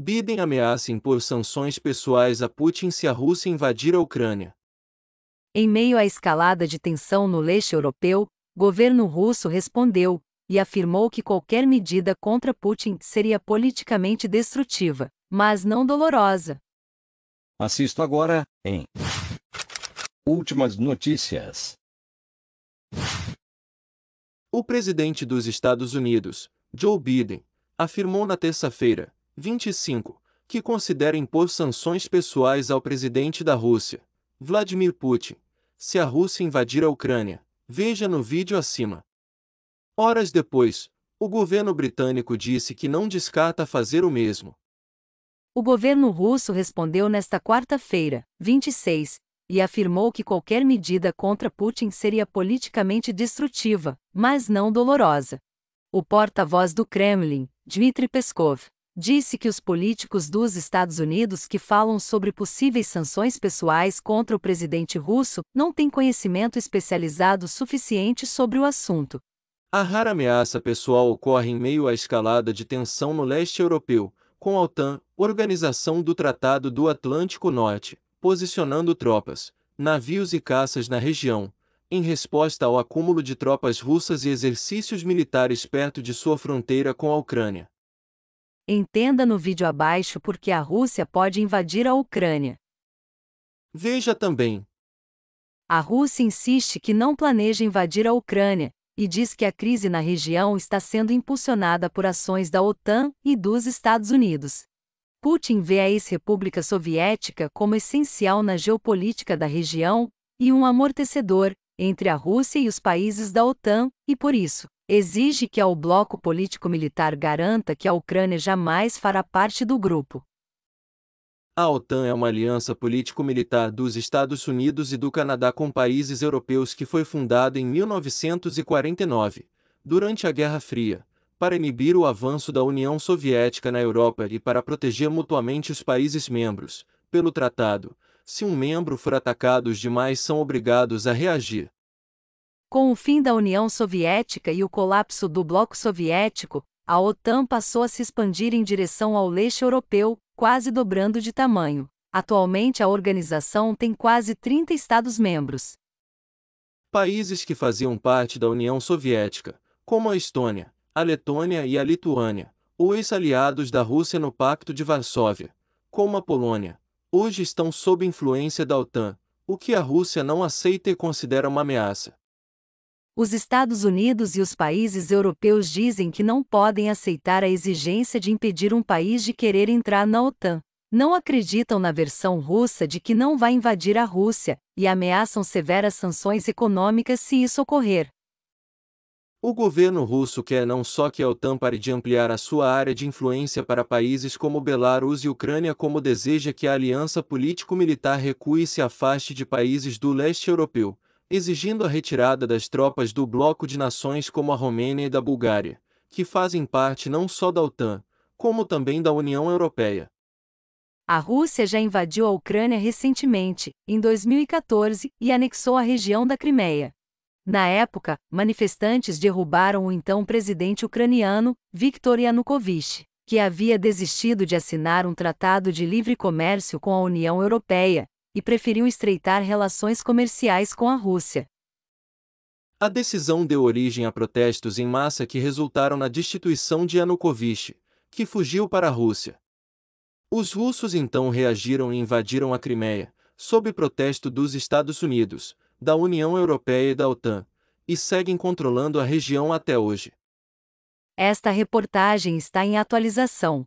Biden ameaça impor sanções pessoais a Putin se a Rússia invadir a Ucrânia. Em meio à escalada de tensão no leste europeu, governo russo respondeu e afirmou que qualquer medida contra Putin seria politicamente destrutiva, mas não dolorosa. Assisto agora em Últimas notícias. O presidente dos Estados Unidos, Joe Biden, afirmou na terça-feira 25. Que considera impor sanções pessoais ao presidente da Rússia, Vladimir Putin, se a Rússia invadir a Ucrânia. Veja no vídeo acima. Horas depois, o governo britânico disse que não descarta fazer o mesmo. O governo russo respondeu nesta quarta-feira, 26, e afirmou que qualquer medida contra Putin seria politicamente destrutiva, mas não dolorosa. O porta-voz do Kremlin, Dmitry Peskov, disse que os políticos dos Estados Unidos que falam sobre possíveis sanções pessoais contra o presidente russo não têm conhecimento especializado suficiente sobre o assunto. A rara ameaça pessoal ocorre em meio à escalada de tensão no leste europeu, com a OTAN, Organização do Tratado do Atlântico Norte, posicionando tropas, navios e caças na região, em resposta ao acúmulo de tropas russas e exercícios militares perto de sua fronteira com a Ucrânia. Entenda no vídeo abaixo por que a Rússia pode invadir a Ucrânia. Veja também. A Rússia insiste que não planeja invadir a Ucrânia e diz que a crise na região está sendo impulsionada por ações da OTAN e dos Estados Unidos. Putin vê a ex-república soviética como essencial na geopolítica da região e um amortecedor entre a Rússia e os países da OTAN, e por isso, exige que ao bloco político-militar garanta que a Ucrânia jamais fará parte do grupo. A OTAN é uma aliança político-militar dos Estados Unidos e do Canadá com países europeus que foi fundada em 1949, durante a Guerra Fria, para inibir o avanço da União Soviética na Europa e para proteger mutuamente os países membros. Pelo tratado, se um membro for atacado, os demais são obrigados a reagir. Com o fim da União Soviética e o colapso do Bloco Soviético, a OTAN passou a se expandir em direção ao leste europeu, quase dobrando de tamanho. Atualmente a organização tem quase 30 Estados-membros. Países que faziam parte da União Soviética, como a Estônia, a Letônia e a Lituânia, ou ex-aliados da Rússia no Pacto de Varsóvia, como a Polônia, hoje estão sob influência da OTAN, o que a Rússia não aceita e considera uma ameaça os Estados Unidos e os países europeus dizem que não podem aceitar a exigência de impedir um país de querer entrar na OTAN. Não acreditam na versão russa de que não vai invadir a Rússia e ameaçam severas sanções econômicas se isso ocorrer. O governo russo quer não só que a OTAN pare de ampliar a sua área de influência para países como Belarus e Ucrânia, como deseja que a aliança político-militar recue e se afaste de países do leste europeu exigindo a retirada das tropas do bloco de nações como a Romênia e da Bulgária, que fazem parte não só da OTAN, como também da União Europeia. A Rússia já invadiu a Ucrânia recentemente, em 2014, e anexou a região da Crimeia. Na época, manifestantes derrubaram o então presidente ucraniano, Viktor Yanukovych, que havia desistido de assinar um tratado de livre comércio com a União Europeia, e preferiu estreitar relações comerciais com a Rússia. A decisão deu origem a protestos em massa que resultaram na destituição de Yanukovych, que fugiu para a Rússia. Os russos então reagiram e invadiram a Crimeia, sob protesto dos Estados Unidos, da União Europeia e da OTAN, e seguem controlando a região até hoje. Esta reportagem está em atualização.